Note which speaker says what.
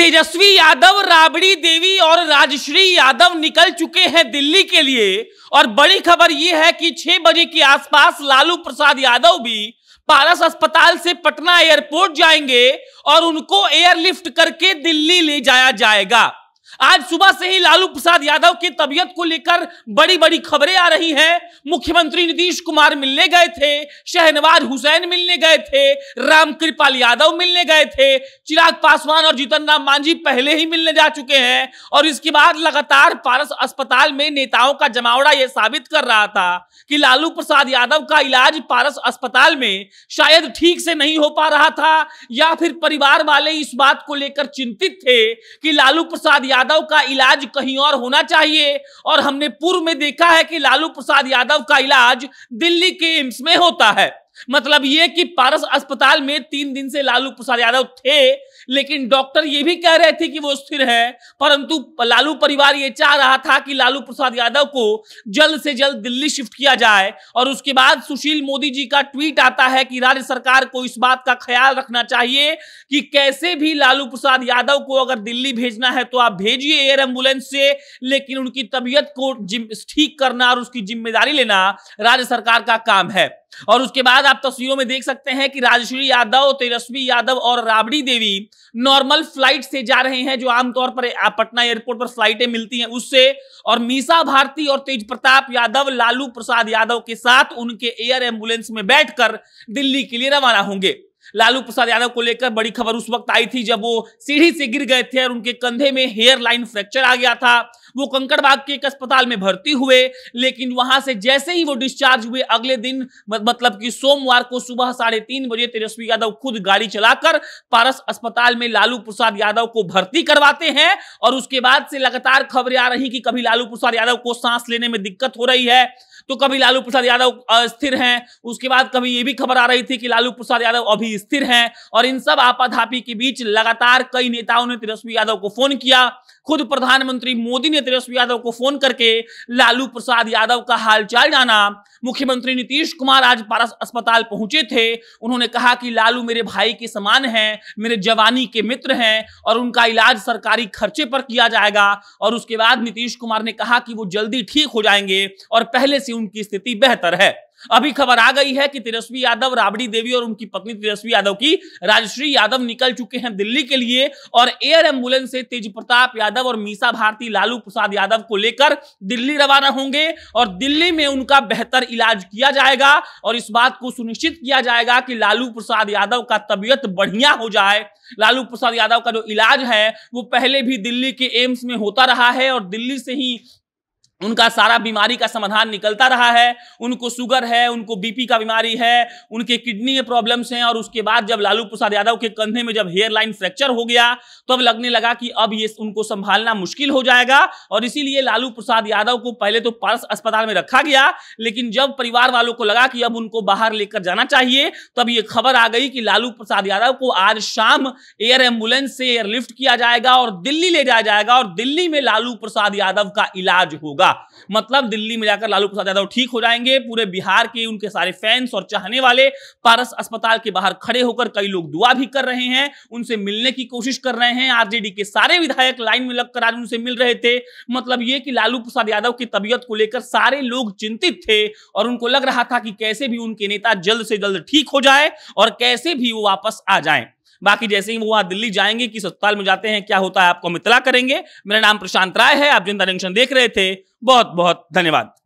Speaker 1: तेजस्वी यादव राबड़ी देवी और राजश्री यादव निकल चुके हैं दिल्ली के लिए और बड़ी खबर यह है कि छह बजे के आसपास लालू प्रसाद यादव भी पारस अस्पताल से पटना एयरपोर्ट जाएंगे और उनको एयरलिफ्ट करके दिल्ली ले जाया जाएगा आज सुबह से ही लालू प्रसाद यादव की तबीयत को लेकर बड़ी बड़ी खबरें आ रही हैं मुख्यमंत्री नीतीश कुमार मिलने गए थे शहनवाज हुसैन मिलने गए थे रामकृपाल यादव मिलने गए थे चिराग पासवान और जीतन राम मांझी पहले ही मिलने जा चुके हैं और इसके बाद लगातार पारस अस्पताल में नेताओं का जमावड़ा यह साबित कर रहा था कि लालू प्रसाद यादव का इलाज पारस अस्पताल में शायद ठीक से नहीं हो पा रहा था या फिर परिवार वाले इस बात को लेकर चिंतित थे कि लालू प्रसाद यादव यादव का इलाज कहीं और होना चाहिए और हमने पूर्व में देखा है कि लालू प्रसाद यादव का इलाज दिल्ली के एम्स में होता है मतलब ये कि पारस अस्पताल में तीन दिन से लालू प्रसाद यादव थे लेकिन डॉक्टर ये भी कह रहे थे कि वो स्थिर है परंतु लालू परिवार ये चाह रहा था कि लालू प्रसाद यादव को जल्द से जल्द दिल्ली शिफ्ट किया जाए और उसके बाद सुशील मोदी जी का ट्वीट आता है कि राज्य सरकार को इस बात का ख्याल रखना चाहिए कि कैसे भी लालू प्रसाद यादव को अगर दिल्ली भेजना है तो आप भेजिए एयर एम्बुलेंस से लेकिन उनकी तबीयत को ठीक करना और उसकी जिम्मेदारी लेना राज्य सरकार का काम है और उसके बाद आप तस्वीरों में देख सकते हैं कि राजश्री यादव तेजस्वी यादव और राबड़ी देवी नॉर्मल फ्लाइट से जा रहे हैं जो आमतौर पर पटना एयरपोर्ट पर फ्लाइटें मिलती हैं उससे और मीसा भारती और तेज प्रताप यादव लालू प्रसाद यादव के साथ उनके एयर एम्बुलेंस में बैठकर दिल्ली के लिए रवाना होंगे लालू प्रसाद यादव को लेकर बड़ी खबर उस वक्त आई थी जब वो सीढ़ी से गिर गए थे और उनके कंधे में हेयर लाइन फ्रैक्चर आ गया था वो कंकड़बाग के एक अस्पताल में भर्ती हुए लेकिन वहां से जैसे ही वो डिस्चार्ज हुए अगले दिन मतलब कि सोमवार को सुबह साढ़े तीन बजे तेजस्वी यादव खुद गाड़ी चलाकर पारस अस्पताल में लालू प्रसाद यादव को भर्ती करवाते हैं और उसके बाद से लगातार खबरें आ रही कि कभी लालू प्रसाद यादव को सांस लेने में दिक्कत हो रही है तो कभी लालू प्रसाद यादव अस्थिर हैं उसके बाद कभी ये भी खबर आ रही थी कि लालू प्रसाद यादव अभी स्थिर हैं और इन सब आपाधापी के बीच लगातार कई नेताओं ने तेजस्वी यादव को फोन किया खुद प्रधानमंत्री मोदी ने तेजस्वी यादव को फोन करके लालू प्रसाद यादव का हालचाल जाना मुख्यमंत्री नीतीश कुमार आज पारस अस्पताल पहुंचे थे उन्होंने कहा कि लालू मेरे भाई के समान हैं मेरे जवानी के मित्र हैं और उनका इलाज सरकारी खर्चे पर किया जाएगा और उसके बाद नीतीश कुमार ने कहा कि वो जल्दी ठीक हो जाएंगे और पहले से उनकी स्थिति बेहतर है अभी खबर आ गई है कि तेजस्वी यादव राबड़ी देवी और उनकी पत्नी तेजस्वी यादव की राजश्री यादव निकल चुके हैं दिल्ली के लिए और एयर एम्बुलेंस से तेज प्रताप यादव और मीसा भारती लालू प्रसाद यादव को लेकर दिल्ली रवाना होंगे और दिल्ली में उनका बेहतर इलाज किया जाएगा और इस बात को सुनिश्चित किया जाएगा कि लालू प्रसाद यादव का तबियत बढ़िया हो जाए लालू प्रसाद यादव का जो इलाज है वो पहले भी दिल्ली के एम्स में होता रहा है और दिल्ली से ही उनका सारा बीमारी का समाधान निकलता रहा है उनको शुगर है उनको बीपी का बीमारी है उनके किडनी में प्रॉब्लम्स हैं और उसके बाद जब लालू प्रसाद यादव के कंधे में जब हेयर लाइन फ्रैक्चर हो गया तो अब लगने लगा कि अब ये उनको संभालना मुश्किल हो जाएगा और इसीलिए लालू प्रसाद यादव को पहले तो पार्स अस्पताल में रखा गया लेकिन जब परिवार वालों को लगा कि अब उनको बाहर लेकर जाना चाहिए तब ये खबर आ गई कि लालू प्रसाद यादव को आज शाम एयर एम्बुलेंस से एयरलिफ्ट किया जाएगा और दिल्ली ले जाया जाएगा और दिल्ली में लालू प्रसाद यादव का इलाज होगा होगा मतलब दिल्ली में जाकर लालू प्रसाद यादव ठीक हो जाएंगे पूरे बिहार के उनके सारे फैंस और चाहने वाले पारस अस्पताल के बाहर खड़े होकर कई लोग दुआ भी कर रहे हैं उनसे मिलने की कोशिश कर रहे हैं आरजेडी के सारे विधायक लाइन में लगकर आज उनसे मिल रहे थे मतलब ये कि लालू प्रसाद यादव की तबीयत को लेकर सारे लोग चिंतित थे और उनको लग रहा था कि कैसे भी उनके नेता जल्द से जल्द ठीक हो जाए और कैसे भी वो वापस आ जाए बाकी जैसे ही वो वहां दिल्ली जाएंगे किस अस्पताल में जाते हैं क्या होता है आपको हम इतला करेंगे मेरा नाम प्रशांत राय है आप जिंदा जंक्शन देख रहे थे बहुत बहुत धन्यवाद